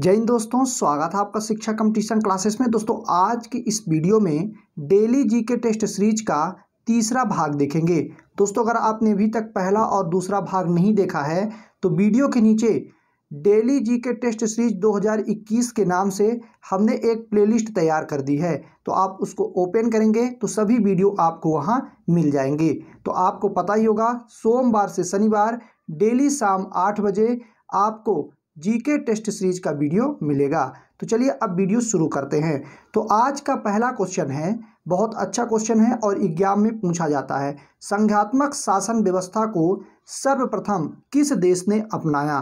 जय हिंद दोस्तों स्वागत है आपका शिक्षा कंपटीशन क्लासेस में दोस्तों आज की इस वीडियो में डेली जीके टेस्ट सीरीज का तीसरा भाग देखेंगे दोस्तों अगर आपने अभी तक पहला और दूसरा भाग नहीं देखा है तो वीडियो के नीचे डेली जीके टेस्ट सीरीज 2021 के नाम से हमने एक प्लेलिस्ट तैयार कर दी है तो आप उसको ओपन करेंगे तो सभी वीडियो आपको वहाँ मिल जाएंगे तो आपको पता ही होगा सोमवार से शनिवार डेली शाम आठ बजे आपको जीके टेस्ट सीरीज का वीडियो मिलेगा तो चलिए अब वीडियो शुरू करते हैं तो आज का पहला क्वेश्चन है बहुत अच्छा क्वेश्चन है और एग्जाम में पूछा जाता है संघात्मक शासन व्यवस्था को सर्वप्रथम किस देश ने अपनाया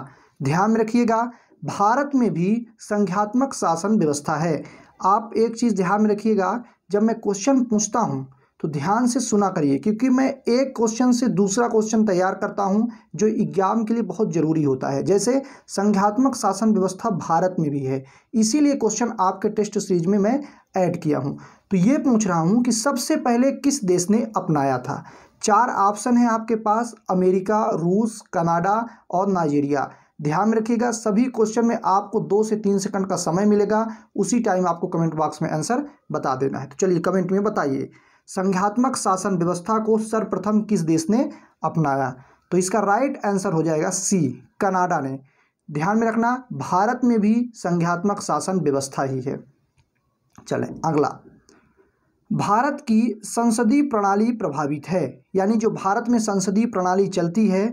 ध्यान रखिएगा भारत में भी संघात्मक शासन व्यवस्था है आप एक चीज़ ध्यान में रखिएगा जब मैं क्वेश्चन पूछता हूँ तो ध्यान से सुना करिए क्योंकि मैं एक क्वेश्चन से दूसरा क्वेश्चन तैयार करता हूँ जो एग्जाम के लिए बहुत ज़रूरी होता है जैसे संघात्मक शासन व्यवस्था भारत में भी है इसीलिए क्वेश्चन आपके टेस्ट सीरीज में मैं ऐड किया हूँ तो ये पूछ रहा हूँ कि सबसे पहले किस देश ने अपनाया था चार ऑप्शन है आपके पास अमेरिका रूस कनाडा और नाइजीरिया ध्यान रखिएगा सभी क्वेश्चन में आपको दो से तीन सेकंड का समय मिलेगा उसी टाइम आपको कमेंट बॉक्स में आंसर बता देना है तो चलिए कमेंट में बताइए संघात्मक शासन व्यवस्था को सर्वप्रथम किस देश ने अपनाया तो इसका राइट आंसर हो जाएगा सी कनाडा ने ध्यान में रखना भारत में भी संघात्मक शासन व्यवस्था ही है चलें अगला भारत की संसदीय प्रणाली प्रभावित है यानी जो भारत में संसदीय प्रणाली चलती है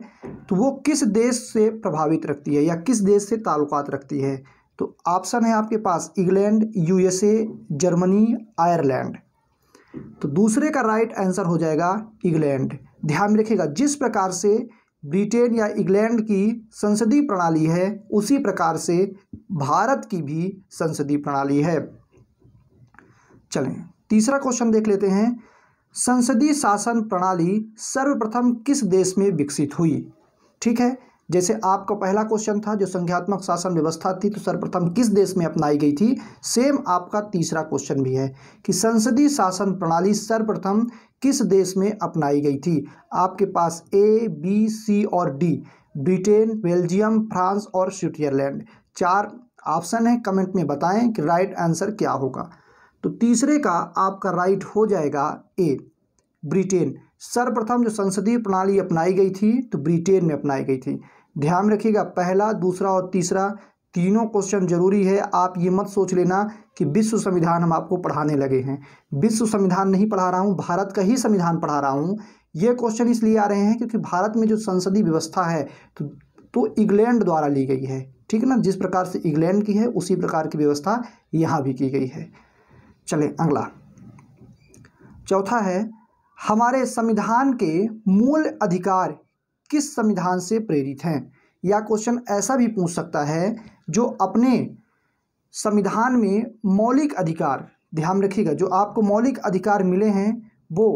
तो वो किस देश से प्रभावित रखती है या किस देश से ताल्लुकात रखती है तो ऑप्शन है आपके पास इंग्लैंड यूएसए जर्मनी आयरलैंड तो दूसरे का राइट आंसर हो जाएगा इंग्लैंड ध्यान में रखिएगा जिस प्रकार से ब्रिटेन या इंग्लैंड की संसदीय प्रणाली है उसी प्रकार से भारत की भी संसदीय प्रणाली है चलें तीसरा क्वेश्चन देख लेते हैं संसदीय शासन प्रणाली सर्वप्रथम किस देश में विकसित हुई ठीक है जैसे आपका पहला क्वेश्चन था जो संख्यात्मक शासन व्यवस्था थी तो सर्वप्रथम किस देश में अपनाई गई थी सेम आपका तीसरा क्वेश्चन भी है कि संसदीय शासन प्रणाली सर्वप्रथम किस देश में अपनाई गई थी आपके पास ए बी सी और डी ब्रिटेन बेल्जियम फ्रांस और स्विट्जरलैंड चार ऑप्शन है कमेंट में बताएं कि राइट आंसर क्या होगा तो तीसरे का आपका राइट हो जाएगा ए ब्रिटेन सर्वप्रथम जो संसदीय प्रणाली अपनाई गई थी तो ब्रिटेन में अपनाई गई थी ध्यान रखिएगा पहला दूसरा और तीसरा तीनों क्वेश्चन जरूरी है आप ये मत सोच लेना कि विश्व संविधान हम आपको पढ़ाने लगे हैं विश्व संविधान नहीं पढ़ा रहा हूँ भारत का ही संविधान पढ़ा रहा हूँ ये क्वेश्चन इसलिए आ रहे हैं क्योंकि भारत में जो संसदीय व्यवस्था है तो तो इंग्लैंड द्वारा ली गई है ठीक है ना जिस प्रकार से इंग्लैंड की है उसी प्रकार की व्यवस्था यहाँ भी की गई है चले अगला चौथा है हमारे संविधान के मूल अधिकार किस संविधान से प्रेरित हैं या क्वेश्चन ऐसा भी पूछ सकता है जो अपने संविधान में मौलिक अधिकार ध्यान रखिएगा जो आपको मौलिक अधिकार मिले हैं वो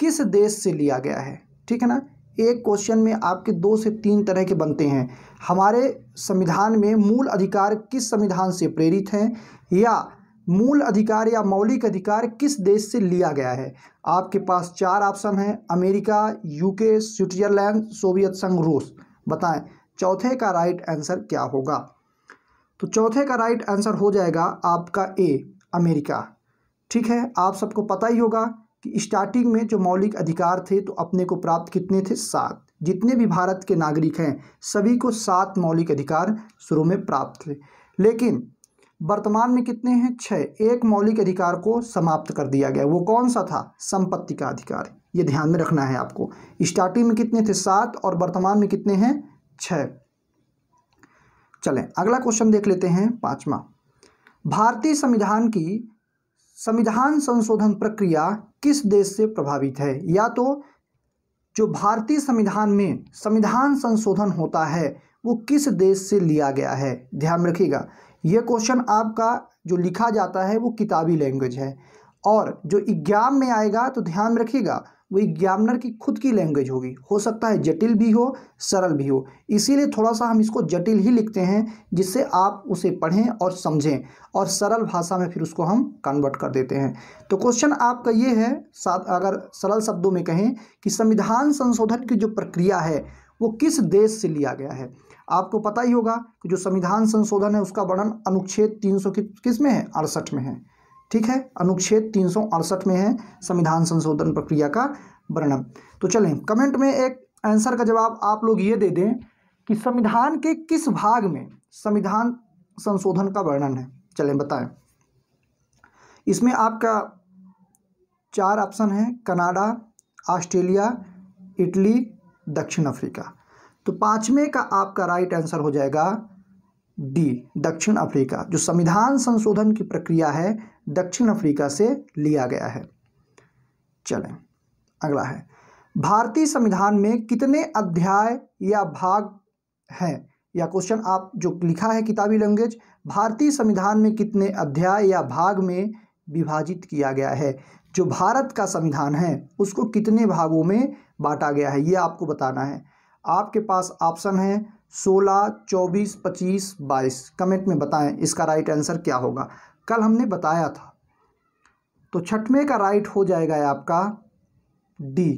किस देश से लिया गया है ठीक है ना एक क्वेश्चन में आपके दो से तीन तरह के बनते हैं हमारे संविधान में मूल अधिकार किस संविधान से प्रेरित हैं या मूल अधिकार या मौलिक अधिकार किस देश से लिया गया है आपके पास चार ऑप्शन हैं अमेरिका यूके स्विट्जरलैंड सोवियत संघ रूस बताएं चौथे का राइट आंसर क्या होगा तो चौथे का राइट आंसर हो जाएगा आपका ए अमेरिका ठीक है आप सबको पता ही होगा कि स्टार्टिंग में जो मौलिक अधिकार थे तो अपने को प्राप्त कितने थे सात जितने भी भारत के नागरिक हैं सभी को सात मौलिक अधिकार शुरू में प्राप्त थे लेकिन वर्तमान में कितने हैं छः एक मौलिक अधिकार को समाप्त कर दिया गया वो कौन सा था संपत्ति का अधिकार ये ध्यान में रखना है आपको स्टार्टिंग में कितने थे सात और वर्तमान में कितने हैं छः चलें अगला क्वेश्चन देख लेते हैं पांचवा भारतीय संविधान की संविधान संशोधन प्रक्रिया किस देश से प्रभावित है या तो जो भारतीय संविधान में संविधान संशोधन होता है वो किस देश से लिया गया है ध्यान रखिएगा ये क्वेश्चन आपका जो लिखा जाता है वो किताबी लैंग्वेज है और जो एग्जाम में आएगा तो ध्यान में रखिएगा वो एग्जामिनर की खुद की लैंग्वेज होगी हो सकता है जटिल भी हो सरल भी हो इसीलिए थोड़ा सा हम इसको जटिल ही लिखते हैं जिससे आप उसे पढ़ें और समझें और सरल भाषा में फिर उसको हम कन्वर्ट कर देते हैं तो क्वेश्चन आपका ये है साथ अगर सरल शब्दों में कहें कि संविधान संशोधन की जो प्रक्रिया है वो किस देश से लिया गया है आपको पता ही होगा कि जो संविधान संशोधन है उसका वर्णन अनुच्छेद तीन सौ किस में है अड़सठ में है ठीक है अनुच्छेद तीन सौ अड़सठ में है संविधान संशोधन प्रक्रिया का वर्णन तो चलें कमेंट में एक आंसर का जवाब आप लोग ये दे दें कि संविधान के किस भाग में संविधान संशोधन का वर्णन है चलें बताएं इसमें आपका चार ऑप्शन है कनाडा ऑस्ट्रेलिया इटली दक्षिण अफ्रीका तो पाँचवें का आपका राइट आंसर हो जाएगा डी दक्षिण अफ्रीका जो संविधान संशोधन की प्रक्रिया है दक्षिण अफ्रीका से लिया गया है चलें अगला है भारतीय संविधान में कितने अध्याय या भाग हैं या क्वेश्चन आप जो लिखा है किताबी लैंग्वेज भारतीय संविधान में कितने अध्याय या भाग में विभाजित किया गया है जो भारत का संविधान है उसको कितने भागों में बांटा गया है ये आपको बताना है आपके पास ऑप्शन है सोलह चौबीस पच्चीस बाईस कमेंट में बताएं इसका राइट आंसर क्या होगा कल हमने बताया था तो छठवें का राइट हो जाएगा आपका डी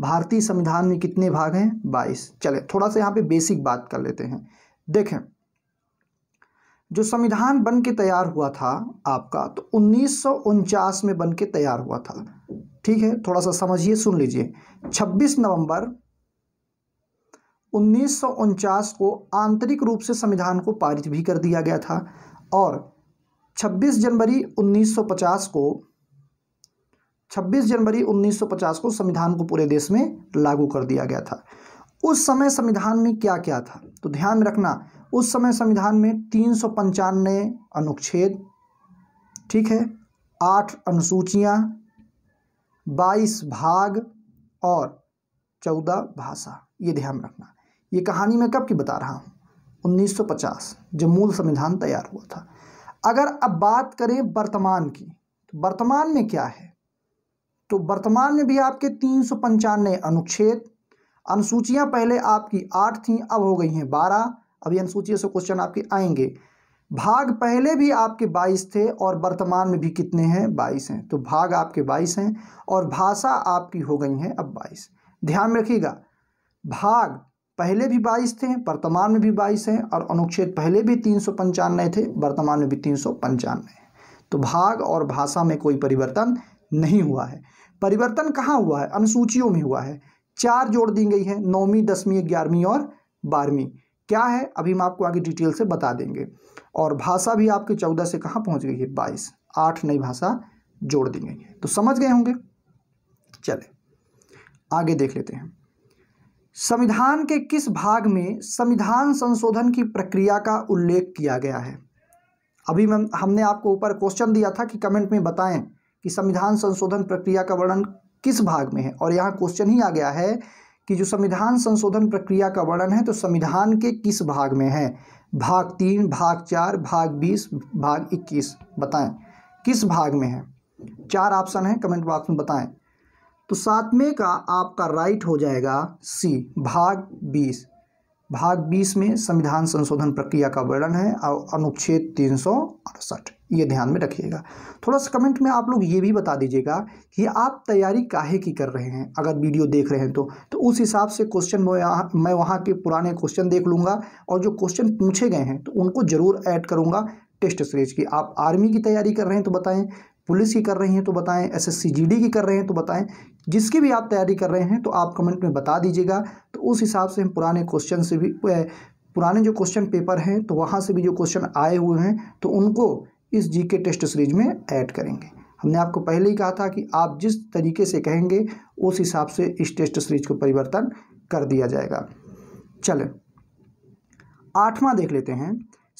भारतीय संविधान में कितने भाग हैं बाईस चले थोड़ा सा यहाँ पे बेसिक बात कर लेते हैं देखें जो संविधान बन के तैयार हुआ था आपका तो उन्नीस में बन के तैयार हुआ था ठीक है थोड़ा सा समझिए सुन लीजिए 26 नवंबर उन्नीस को आंतरिक रूप से संविधान को पारित भी कर दिया गया था और 26 जनवरी 1950 को 26 जनवरी 1950 को संविधान को पूरे देश में लागू कर दिया गया था उस समय संविधान में क्या क्या था तो ध्यान में रखना उस समय संविधान में तीन सौ पंचानवे अनुच्छेद ठीक है आठ अनुसूचियां बाईस भाग और चौदह भाषा ये ध्यान रखना ये कहानी मैं कब की बता रहा हूँ 1950 जब मूल संविधान तैयार हुआ था अगर अब बात करें वर्तमान की तो वर्तमान में क्या है तो वर्तमान में भी आपके तीन सौ पंचानवे अनुच्छेद अनुसूचियाँ पहले आपकी आठ थी अब हो गई हैं बारह अभी अनुसूचियों से क्वेश्चन आपके आएंगे भाग पहले भी आपके 22 थे और वर्तमान में भी कितने हैं 22 हैं तो भाग आपके 22 हैं और भाषा आपकी हो गई हैं अब 22 ध्यान रखिएगा भाग पहले भी बाईस थे वर्तमान में भी बाईस हैं और अनुच्छेद पहले भी तीन सौ पंचानवे थे वर्तमान में भी तीन सौ पंचानवे हैं तो भाग और भाषा में कोई परिवर्तन नहीं हुआ है परिवर्तन कहाँ हुआ है अनुसूचियों में हुआ है चार जोड़ दी गई है नौवीं दसवीं ग्यारहवीं और बारहवीं क्या है अभी हम आपको आगे डिटेल से बता देंगे और भाषा भी आपके चौदह से कहाँ पहुँच गई है बाईस आठ नई भाषा जोड़ दी गई है तो समझ गए होंगे चले आगे देख लेते हैं संविधान के किस भाग में संविधान संशोधन की प्रक्रिया का उल्लेख किया गया है अभी हम हमने आपको ऊपर क्वेश्चन दिया था कि कमेंट में बताएं कि संविधान संशोधन प्रक्रिया का वर्णन किस भाग में है और यहाँ क्वेश्चन ही आ गया है कि जो संविधान संशोधन प्रक्रिया का वर्णन है तो संविधान के किस भाग में है भाग तीन भाग चार भाग बीस भाग इक्कीस बताएं किस भाग में है चार ऑप्शन है कमेंट बॉक्स में बताएं तो सातवें का आपका राइट हो जाएगा सी भाग बीस भाग बीस में संविधान संशोधन प्रक्रिया का वर्णन है और अनुच्छेद तीन सौ अड़सठ ये ध्यान में रखिएगा थोड़ा सा कमेंट में आप लोग ये भी बता दीजिएगा कि आप तैयारी काहे की कर रहे हैं अगर वीडियो देख रहे हैं तो तो उस हिसाब से क्वेश्चन मैं वहाँ के पुराने क्वेश्चन देख लूँगा और जो क्वेश्चन पूछे गए हैं तो उनको ज़रूर ऐड करूँगा टेस्ट सीरीज की आप आर्मी की तैयारी कर रहे हैं तो बताएं पुलिस की कर रहे हैं तो बताएं एस एस की कर रहे हैं तो बताएं जिसकी भी आप तैयारी कर रहे हैं तो आप कमेंट में बता दीजिएगा तो उस हिसाब से हम पुराने क्वेश्चन से भी पुराने जो क्वेश्चन पेपर हैं तो वहाँ से भी जो क्वेश्चन आए हुए हैं तो उनको इस के टेस्ट सीरीज में ऐड करेंगे हमने आपको पहले ही कहा था कि आप जिस तरीके से कहेंगे उस हिसाब से इस टेस्ट सीरीज को परिवर्तन कर दिया जाएगा चले आठवां देख लेते हैं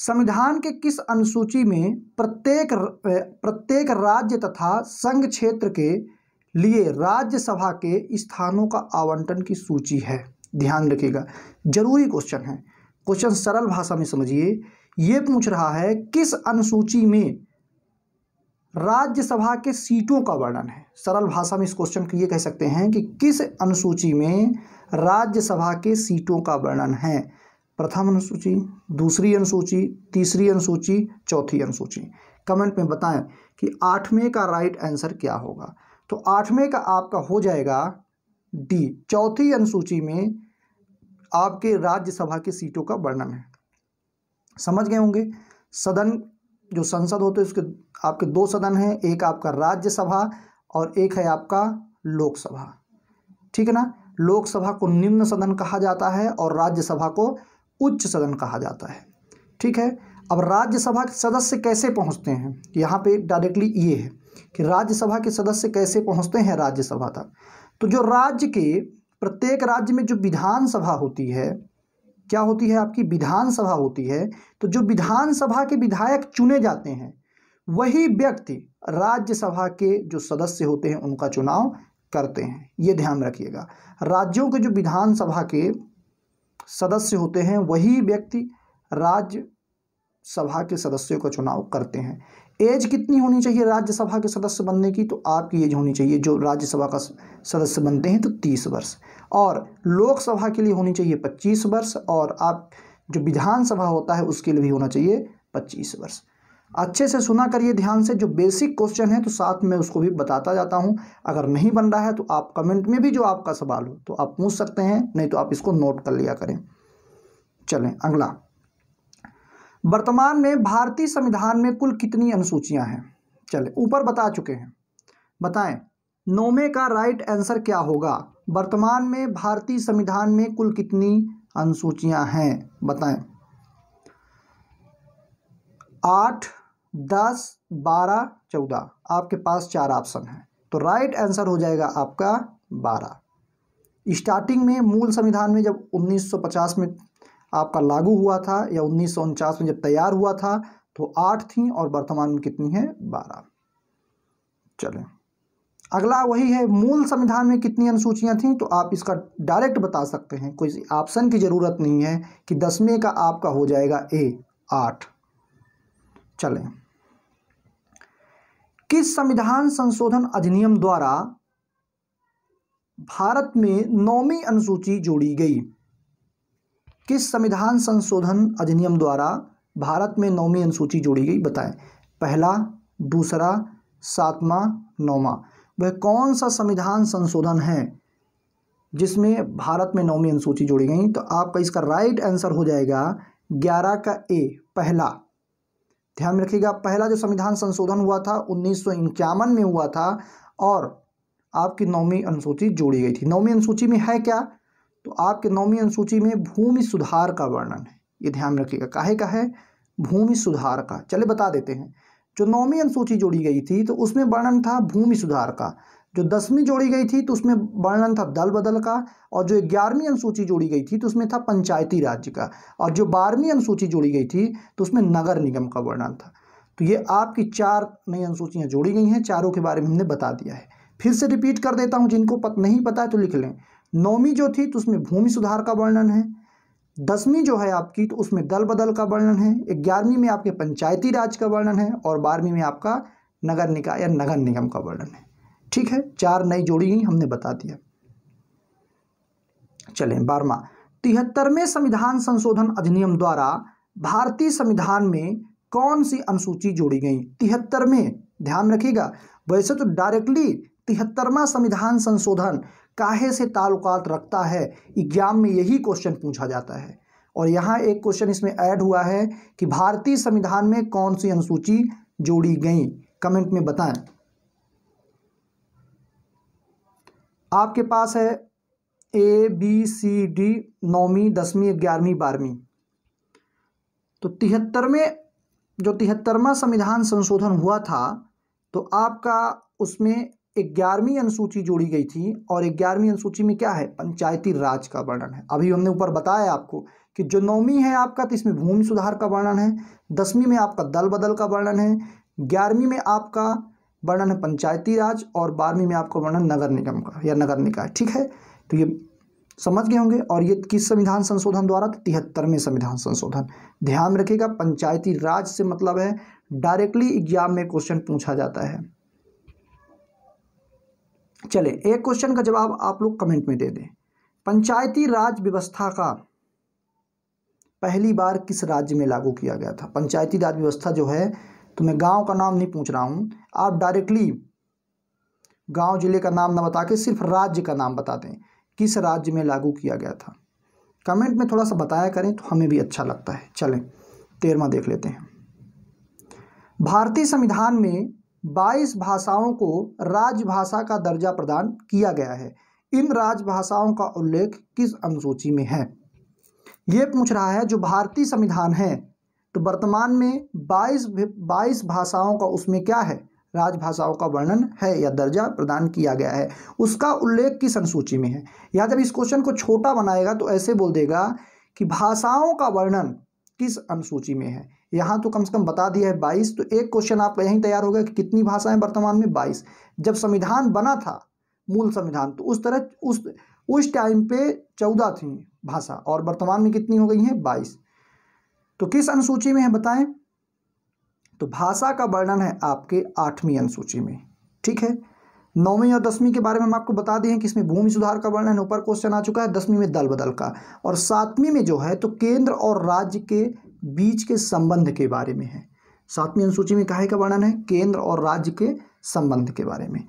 संविधान के किस अनुसूची में प्रत्येक प्रत्येक राज्य तथा संघ क्षेत्र के लिए राज्यसभा के स्थानों का आवंटन की सूची है ध्यान रखिएगा जरूरी क्वेश्चन है क्वेश्चन सरल भाषा में समझिए ये पूछ रहा है किस अनुसूची में राज्यसभा के सीटों का वर्णन है सरल भाषा में इस क्वेश्चन को ये कह सकते हैं कि किस अनुसूची में राज्यसभा के सीटों का वर्णन है प्रथम अनुसूची दूसरी अनुसूची तीसरी अनुसूची चौथी अनुसूची कमेंट में बताएं कि आठवें का राइट आंसर क्या होगा तो आठवें का आपका हो जाएगा डी चौथी अनुसूची में आपके राज्यसभा की सीटों का वर्णन है समझ गए होंगे सदन जो संसद होते हैं उसके आपके दो सदन हैं एक आपका राज्यसभा और एक है आपका लोकसभा ठीक है ना लोकसभा को निम्न सदन कहा जाता है और राज्यसभा को उच्च सदन कहा जाता है ठीक है अब राज्यसभा के सदस्य कैसे पहुंचते हैं यहाँ पे डायरेक्टली ये है कि राज्यसभा के सदस्य कैसे पहुंचते हैं राज्यसभा तक तो जो राज्य के प्रत्येक राज्य में जो विधानसभा होती है क्या होती है आपकी विधानसभा होती है तो जो विधानसभा के विधायक चुने जाते हैं वही व्यक्ति राज्यसभा के जो सदस्य होते हैं उनका चुनाव करते हैं ये ध्यान रखिएगा राज्यों के जो विधानसभा के सदस्य होते हैं वही व्यक्ति राज्य सभा के सदस्यों का चुनाव करते हैं एज कितनी होनी चाहिए राज्यसभा के सदस्य बनने की तो आपकी एज होनी चाहिए जो राज्यसभा का सदस्य बनते हैं तो तीस वर्ष और लोकसभा के लिए होनी चाहिए पच्चीस वर्ष और आप जो विधानसभा होता है उसके लिए भी होना चाहिए पच्चीस वर्ष अच्छे से सुना करिए ध्यान से जो बेसिक क्वेश्चन है तो साथ में उसको भी बताता जाता हूँ अगर नहीं बन रहा है तो आप कमेंट में भी जो आपका सवाल हो तो आप पूछ सकते हैं नहीं तो आप इसको नोट कर लिया करें चलें अगला वर्तमान में भारतीय संविधान में कुल कितनी अनुसूचियां हैं चले ऊपर बता चुके हैं बताएं नौमे का राइट आंसर क्या होगा वर्तमान में भारतीय संविधान में कुल कितनी अनुसूचियां हैं बताएं आठ दस बारह चौदह आपके पास चार ऑप्शन हैं तो राइट आंसर हो जाएगा आपका बारह स्टार्टिंग में मूल संविधान में जब 1950 में आपका लागू हुआ था या उन्नीस में जब तैयार हुआ था तो आठ थी और वर्तमान में कितनी है बारह चलें अगला वही है मूल संविधान में कितनी अनुसूचियां थीं तो आप इसका डायरेक्ट बता सकते हैं कोई ऑप्शन की ज़रूरत नहीं है कि दसवें का आपका हो जाएगा ए आठ चलें किस संविधान संशोधन अधिनियम द्वारा भारत में नौवीं अनुसूची जोड़ी गई किस संविधान संशोधन अधिनियम द्वारा भारत में नौवीं अनुसूची जोड़ी गई बताएं पहला दूसरा सातवां नौवा वह कौन सा संविधान संशोधन है जिसमें भारत में नौवीं अनुसूची जोड़ी गई तो आपका इसका राइट आंसर हो जाएगा ग्यारह का ए पहला ध्यान में रखिएगा पहला जो संविधान संशोधन हुआ था उन्नीस में हुआ था और आपकी नौवीं अनुसूची जोड़ी गई थी नौवीं अनुसूची में है क्या तो आपके नौवीं अनुसूची में भूमि सुधार का वर्णन है ये ध्यान रखिएगा काहे का है भूमि सुधार का चले बता देते हैं जो नौवीं अनुसूची जोड़ी गई थी तो उसमें वर्णन था भूमि सुधार का जो दसवीं जोड़ी गई थी तो उसमें वर्णन था दल बदल का और जो ग्यारहवीं अनुसूची जोड़ी गई थी तो उसमें था पंचायती राज्य का और जो बारहवीं अनुसूची जोड़ी गई थी तो उसमें नगर निगम का वर्णन था तो ये आपकी चार नई अनुसूचियाँ जोड़ी गई हैं चारों के बारे में हमने बता दिया है फिर से रिपीट कर देता हूँ जिनको पत नहीं पता है तो लिख लें नौवीं जो थी तो उसमें भूमि सुधार का वर्णन है दसवीं जो है आपकी तो उसमें दल बदल का वर्णन है ग्यारहवीं में आपके पंचायती राज का वर्णन है और बारहवीं में आपका नगर निकाय या नगर निगम का वर्णन है ठीक है चार नई जोड़ी ही हमने बता दिया चलें बारवा तिहत्तरवें संविधान संशोधन अधिनियम द्वारा भारतीय संविधान में कौन सी अनुसूची जोड़ी गई तिहत्तरवें ध्यान रखिएगा वैसे तो डायरेक्टली तिहत्तरवा संविधान संशोधन काहे से ताल्लुकात रखता है एग्ज़ाम में यही क्वेश्चन पूछा जाता है और यहाँ एक क्वेश्चन इसमें ऐड हुआ है कि भारतीय संविधान में कौन सी अनुसूची जोड़ी गई कमेंट में बताएं आपके पास है ए बी सी डी नौवीं दसवीं ग्यारहवीं बारहवीं तो तिहत्तरवें जो तिहत्तरवा संविधान संशोधन हुआ था तो आपका उसमें ग्यारहवीं अनुसूची जोड़ी गई थी और ग्यारहवीं अनुसूची में क्या है पंचायती राज का वर्णन है अभी हमने ऊपर बताया आपको कि जो नौवीं है आपका तो इसमें भूमि सुधार का वर्णन है दसवीं में आपका दल बदल का वर्णन है ग्यारहवीं में आपका वर्णन है पंचायती राज और बारहवीं में आपका वर्णन नगर निगम का या नगर निकाय ठीक है तो ये समझ गए होंगे और ये किस संविधान संशोधन द्वारा तो तिहत्तरवें संविधान संशोधन ध्यान रखिएगा पंचायती राज से मतलब है डायरेक्टली एग्जाम में क्वेश्चन पूछा जाता है चले एक क्वेश्चन का जवाब आप लोग कमेंट में दे दें पंचायती राज व्यवस्था का पहली बार किस राज्य में लागू किया गया था पंचायती राज व्यवस्था जो है तो मैं गांव का नाम नहीं पूछ रहा हूं आप डायरेक्टली गांव जिले का नाम ना बता के सिर्फ राज्य का नाम बता दें किस राज्य में लागू किया गया था कमेंट में थोड़ा सा बताया करें तो हमें भी अच्छा लगता है चलें तेरवा देख लेते हैं भारतीय संविधान में बाईस भाषाओं को राजभाषा का दर्जा प्रदान किया गया है इन राजभाषाओं का उल्लेख किस अनुसूची में है ये पूछ रहा है जो भारतीय संविधान है तो वर्तमान में 22 बाईस भाषाओं का उसमें क्या है राजभाषाओं का वर्णन है या दर्जा प्रदान किया गया है उसका उल्लेख किस अनुसूची में है या जब इस क्वेश्चन को छोटा बनाएगा तो ऐसे बोल देगा कि भाषाओं का वर्णन किस अनुसूची में है यहाँ तो कम से कम बता दिया है बाईस तो एक क्वेश्चन आपका यहीं तैयार होगा कि कितनी भाषाएं वर्तमान में बाईस जब संविधान बना था मूल संविधान तो उस तरह उस उस टाइम पे चौदह थी भाषा और वर्तमान में कितनी हो गई है बाईस तो किस अनुसूची में है बताएं तो भाषा का वर्णन है आपके आठवीं अनुसूची में ठीक है नौवीं और दसवीं के बारे में हम आपको बता दिए हैं कि इसमें भूमि सुधार का वर्णन ऊपर क्वेश्चन आ चुका है दसवीं में दल बदल का और सातवीं में जो है तो केंद्र और राज्य के बीच के संबंध के बारे में है सातवीं अनुसूची में काहे का वर्णन है केंद्र और राज्य के संबंध के बारे में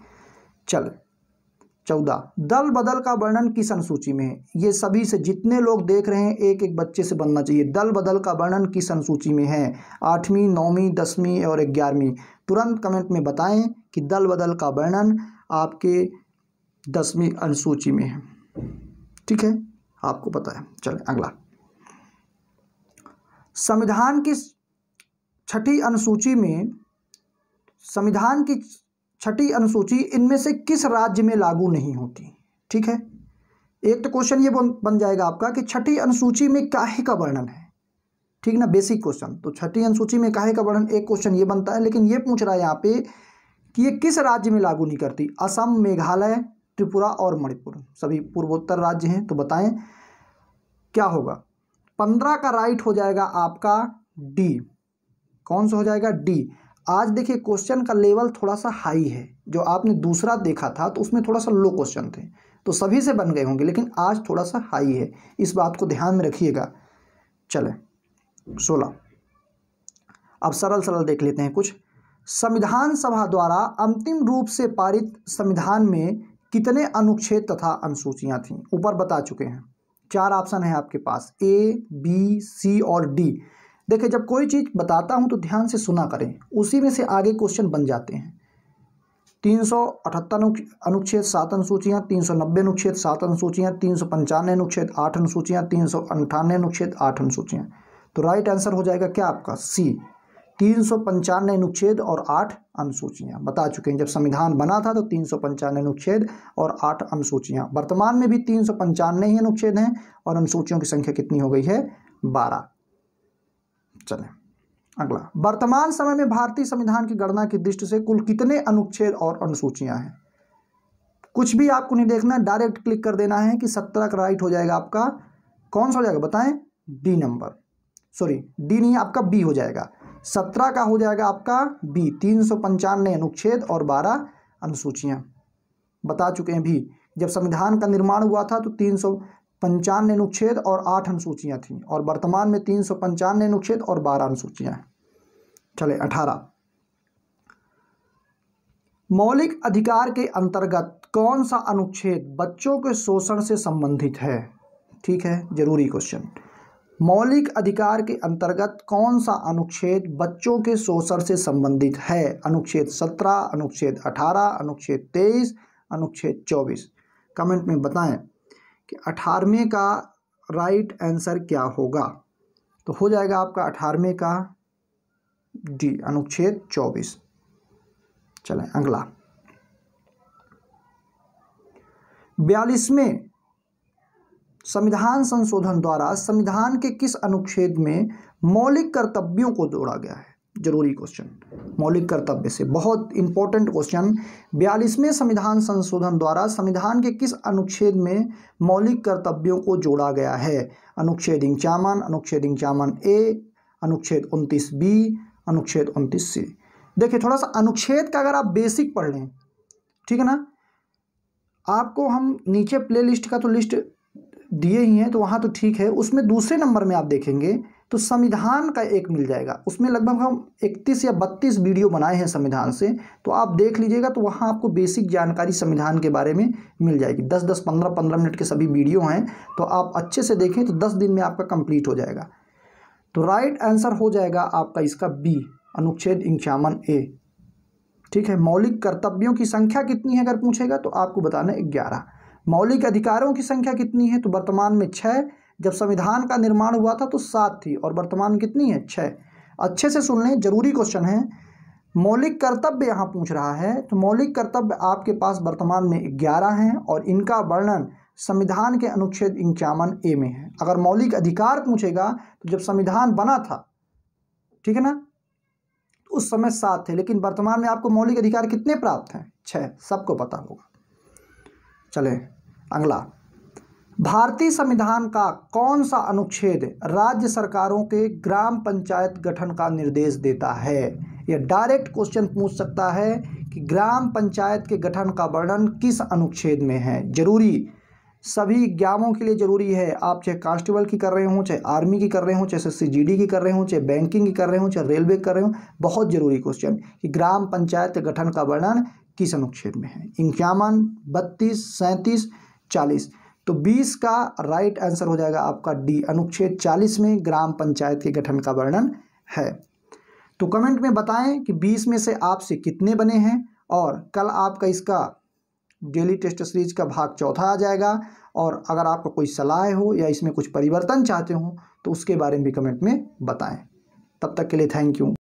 चल चौदह दल बदल का वर्णन किस अनुसूची में है ये सभी से जितने लोग देख रहे हैं एक एक बच्चे से बनना चाहिए दल बदल का वर्णन किस अनुसूची में है आठवीं नौवीं दसवीं और ग्यारहवीं तुरंत कमेंट में बताएं कि दल बदल का वर्णन आपके दसवीं अनुसूची में है ठीक है आपको पता है चलें अगला संविधान की छठी अनुसूची में संविधान की छठी अनुसूची इनमें से किस राज्य में लागू नहीं होती ठीक है एक तो क्वेश्चन ये बन जाएगा आपका कि छठी अनुसूची में काहे का वर्णन है ठीक ना बेसिक क्वेश्चन तो छठी अनुसूची में काहे का वर्णन एक क्वेश्चन ये बनता है लेकिन ये पूछ रहा है यहाँ पे कि ये किस राज्य में लागू नहीं करती असम मेघालय त्रिपुरा और मणिपुर सभी पूर्वोत्तर राज्य हैं तो बताएं क्या होगा पंद्रह का राइट हो जाएगा आपका डी कौन सा हो जाएगा डी आज देखिए क्वेश्चन का लेवल थोड़ा सा हाई है जो आपने दूसरा देखा था तो उसमें थोड़ा सा लो क्वेश्चन थे तो सभी से बन गए होंगे लेकिन आज थोड़ा सा हाई है इस बात को ध्यान में रखिएगा चले सोलह अब सरल सरल देख लेते हैं कुछ संविधान सभा द्वारा अंतिम रूप से पारित संविधान में कितने अनुच्छेद तथा अनुसूचियां थी ऊपर बता चुके हैं चार ऑप्शन है आपके पास ए बी सी और डी देखिए जब कोई चीज़ बताता हूँ तो ध्यान से सुना करें उसी में से आगे क्वेश्चन बन जाते हैं तीन सौ अठहत्तर अनुच्छेद सात अनुसूचियाँ तीन सौ नब्बे अनुच्छेद सात अनुसूचियाँ तीन सौ पंचानवे अनुच्छेद आठ अनुसूचियाँ तीन सौ अंठानवे अनुच्छेद आठ अनुसूचियाँ तो राइट आंसर हो जाएगा क्या आपका सी तीन सौ पंचानवे अनुच्छेद और आठ अनुसूचियां बता चुके हैं जब संविधान बना था तो तीन सौ पंचानवे अनुच्छेद और आठ अनुसूचियां वर्तमान में भी तीन सौ पंचानवे ही अनुच्छेद हैं और अनुसूचियों की संख्या कितनी हो गई है बारह चले अगला वर्तमान समय में भारतीय संविधान की गणना की दृष्टि से कुल कितने अनुच्छेद और अनुसूचियां हैं कुछ भी आपको नहीं देखना है डायरेक्ट क्लिक कर देना है कि सत्रह का राइट हो जाएगा आपका कौन सा हो जाएगा बताएं डी नंबर सॉरी डी नहीं आपका बी हो जाएगा सत्रह का हो जाएगा आपका बी तीन सौ पंचानवे अनुच्छेद और बारह अनुसूचियां बता चुके हैं भी जब संविधान का निर्माण हुआ था तो तीन सौ पंचानवे अनुच्छेद और आठ अनुसूचियां थी और वर्तमान में तीन सौ पंचानवे अनुच्छेद और बारह अनुसूचियां हैं चले अठारह मौलिक अधिकार के अंतर्गत कौन सा अनुच्छेद बच्चों के शोषण से संबंधित है ठीक है जरूरी क्वेश्चन मौलिक अधिकार के अंतर्गत कौन सा अनुच्छेद बच्चों के शोषण से संबंधित है अनुच्छेद सत्रह अनुच्छेद अठारह अनुच्छेद तेईस अनुच्छेद चौबीस कमेंट में बताएं कि अठारहवें का राइट आंसर क्या होगा तो हो जाएगा आपका अठारहवें का डी अनुच्छेद चौबीस चलें अगला बयालीसवें संविधान संशोधन द्वारा संविधान के किस अनुच्छेद में मौलिक कर्तव्यों को जोड़ा गया है जरूरी क्वेश्चन मौलिक कर्तव्य से बहुत इंपॉर्टेंट क्वेश्चन बयालीसवें संविधान संशोधन द्वारा संविधान के किस अनुच्छेद में मौलिक कर्तव्यों को जोड़ा गया है अनुच्छेद इंचावन अनुच्छेद इंचावन ए अनुच्छेद उनतीस बी अनुच्छेद उनतीस सी देखिए थोड़ा सा अनुच्छेद का अगर आप बेसिक पढ़ लें ठीक है ना आपको हम नीचे प्ले लिस्ट का तो लिस्ट दिए ही हैं तो वहाँ तो ठीक है उसमें दूसरे नंबर में आप देखेंगे तो संविधान का एक मिल जाएगा उसमें लगभग हम 31 या 32 वीडियो बनाए हैं संविधान से तो आप देख लीजिएगा तो वहाँ आपको बेसिक जानकारी संविधान के बारे में मिल जाएगी 10 10 15 15 मिनट के सभी वीडियो हैं तो आप अच्छे से देखें तो 10 दिन में आपका कंप्लीट हो जाएगा तो राइट आंसर हो जाएगा आपका इसका बी अनुच्छेद इंक्यावन ए ठीक है मौलिक कर्तव्यों की संख्या कितनी है अगर पूछेगा तो आपको बताना है ग्यारह मौलिक अधिकारों की संख्या कितनी है तो वर्तमान में छः जब संविधान का निर्माण हुआ था तो सात थी और वर्तमान कितनी है छः अच्छे से सुन लें जरूरी क्वेश्चन है मौलिक कर्तव्य यहाँ पूछ रहा है तो मौलिक कर्तव्य आपके पास वर्तमान में ग्यारह हैं और इनका वर्णन संविधान के अनुच्छेद इक्यावन ए में है अगर मौलिक अधिकार पूछेगा तो जब संविधान बना था ठीक है ना तो उस समय सात थे लेकिन वर्तमान में आपको मौलिक अधिकार कितने प्राप्त हैं छः सबको पता होगा चले अगला भारतीय संविधान का कौन सा अनुच्छेद राज्य सरकारों के ग्राम पंचायत गठन का निर्देश देता है यह डायरेक्ट क्वेश्चन पूछ सकता है कि ग्राम पंचायत के गठन का वर्णन किस अनुच्छेद में है जरूरी सभी ज्ञानों के लिए ज़रूरी है आप चाहे कांस्टेबल की कर रहे हों चाहे आर्मी की कर रहे हों चाहे एस की कर रहे हों चाहे बैंकिंग की कर रहे हों चाहे रेलवे की कर रहे हों बहुत ज़रूरी क्वेश्चन कि ग्राम पंचायत गठन का वर्णन किस अनुच्छेद में है इक्यावन बत्तीस सैंतीस चालीस तो 20 का राइट आंसर हो जाएगा आपका डी अनुच्छेद 40 में ग्राम पंचायत के गठन का वर्णन है तो कमेंट में बताएं कि 20 में से आपसे कितने बने हैं और कल आपका इसका डेली टेस्ट सीरीज का भाग चौथा आ जाएगा और अगर आपका कोई सलाह हो या इसमें कुछ परिवर्तन चाहते हो तो उसके बारे में भी कमेंट में बताएं तब तक के लिए थैंक यू